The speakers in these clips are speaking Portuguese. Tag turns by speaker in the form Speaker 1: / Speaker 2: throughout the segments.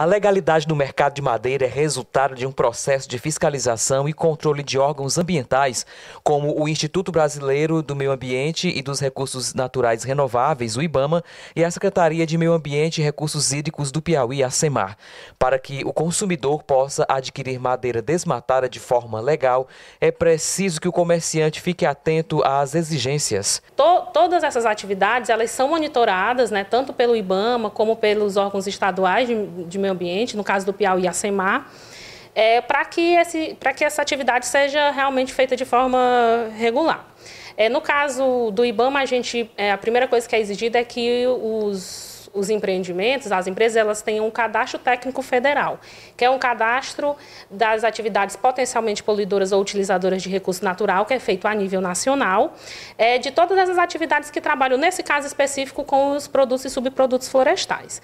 Speaker 1: A legalidade do mercado de madeira é resultado de um processo de fiscalização e controle de órgãos ambientais, como o Instituto Brasileiro do Meio Ambiente e dos Recursos Naturais Renováveis, o IBAMA, e a Secretaria de Meio Ambiente e Recursos Hídricos do Piauí, a SEMAR, para que o consumidor possa adquirir madeira desmatada de forma legal, é preciso que o comerciante fique atento às exigências.
Speaker 2: To todas essas atividades, elas são monitoradas, né, tanto pelo IBAMA como pelos órgãos estaduais de, de meio Meio Ambiente, no caso do Piauí, a CEMAR, é, para que, esse, que essa atividade seja realmente feita de forma regular. É, no caso do IBAMA, a, gente, é, a primeira coisa que é exigida é que os os, empreendimentos, as empresas, elas têm um cadastro técnico federal, que é um cadastro das atividades potencialmente poluidoras ou utilizadoras de recurso natural, que é feito a nível nacional, é, de todas as atividades que trabalham, nesse caso específico, com os produtos e subprodutos florestais.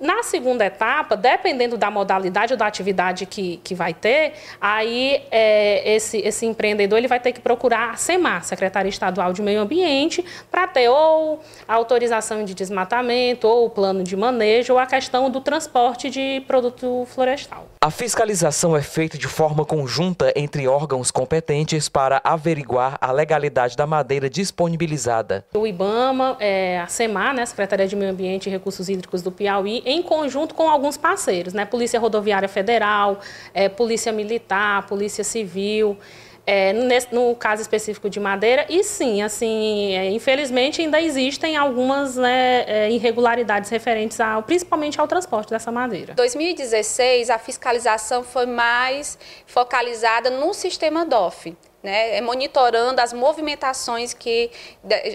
Speaker 2: Na segunda etapa, dependendo da modalidade ou da atividade que, que vai ter, aí é, esse, esse empreendedor ele vai ter que procurar a SEMAR, Secretaria Estadual de Meio Ambiente, para ter ou autorização de desmatamento, ou o plano de manejo ou a questão do transporte de produto florestal.
Speaker 1: A fiscalização é feita de forma conjunta entre órgãos competentes para averiguar a legalidade da madeira disponibilizada.
Speaker 2: O IBAMA, é, a SEMAR, né, Secretaria de Meio Ambiente e Recursos Hídricos do Piauí, em conjunto com alguns parceiros, né, Polícia Rodoviária Federal, é, Polícia Militar, Polícia Civil, é, nesse, no caso específico de Madeira, e sim, assim, é, infelizmente ainda existem algumas né, é, irregularidades referentes ao, principalmente ao transporte dessa madeira. Em
Speaker 3: 2016, a fiscalização foi mais focalizada no sistema DOF né, é monitorando as movimentações que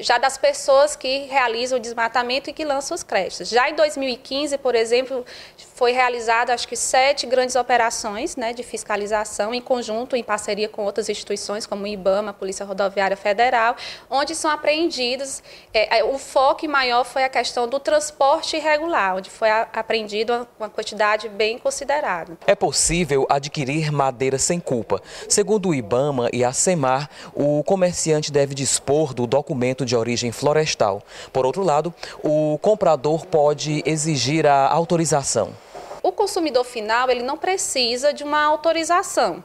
Speaker 3: já das pessoas que realizam o desmatamento e que lançam os créditos. Já em 2015, por exemplo, foi realizada acho que sete grandes operações né, de fiscalização em conjunto, em parceria com outras instituições como o IBAMA, Polícia Rodoviária Federal, onde são apreendidos. É, é, o foco maior foi a questão do transporte irregular, onde foi apreendido uma quantidade bem considerada.
Speaker 1: É possível adquirir madeira sem culpa, segundo o IBAMA e a SEMAR, o comerciante deve dispor do documento de origem florestal. Por outro lado, o comprador pode exigir a autorização. O
Speaker 3: consumidor final ele não precisa de uma autorização,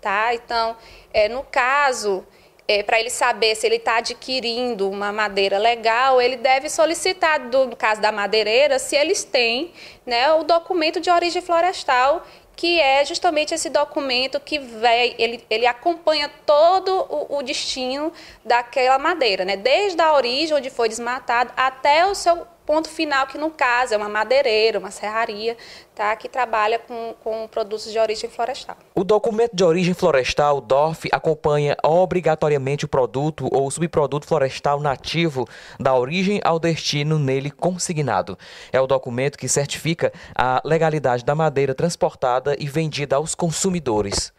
Speaker 3: tá? Então, é, no caso é, para ele saber se ele está adquirindo uma madeira legal, ele deve solicitar, do, no caso da madeireira, se eles têm né, o documento de origem florestal que é justamente esse documento que vai, ele, ele acompanha todo o, o, destino daquela madeira, né? desde a origem onde foi desmatado até o seu ponto final, que no caso é uma madeireira, uma serraria, tá? que trabalha com, com produtos de origem florestal.
Speaker 1: O documento de origem florestal, DORF, acompanha obrigatoriamente o produto ou subproduto florestal nativo da origem ao destino nele consignado. É o documento que certifica a legalidade da madeira transportada e vendida aos consumidores.